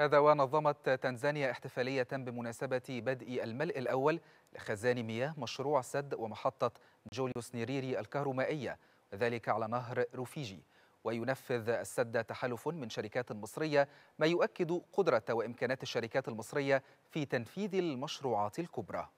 هذا ونظمت تنزانيا احتفالية بمناسبة بدء الملء الأول لخزان مياه مشروع سد ومحطة جوليوس نيريري الكهرومائية وذلك على نهر روفيجي وينفذ السد تحالف من شركات مصرية ما يؤكد قدرة وإمكانات الشركات المصرية في تنفيذ المشروعات الكبرى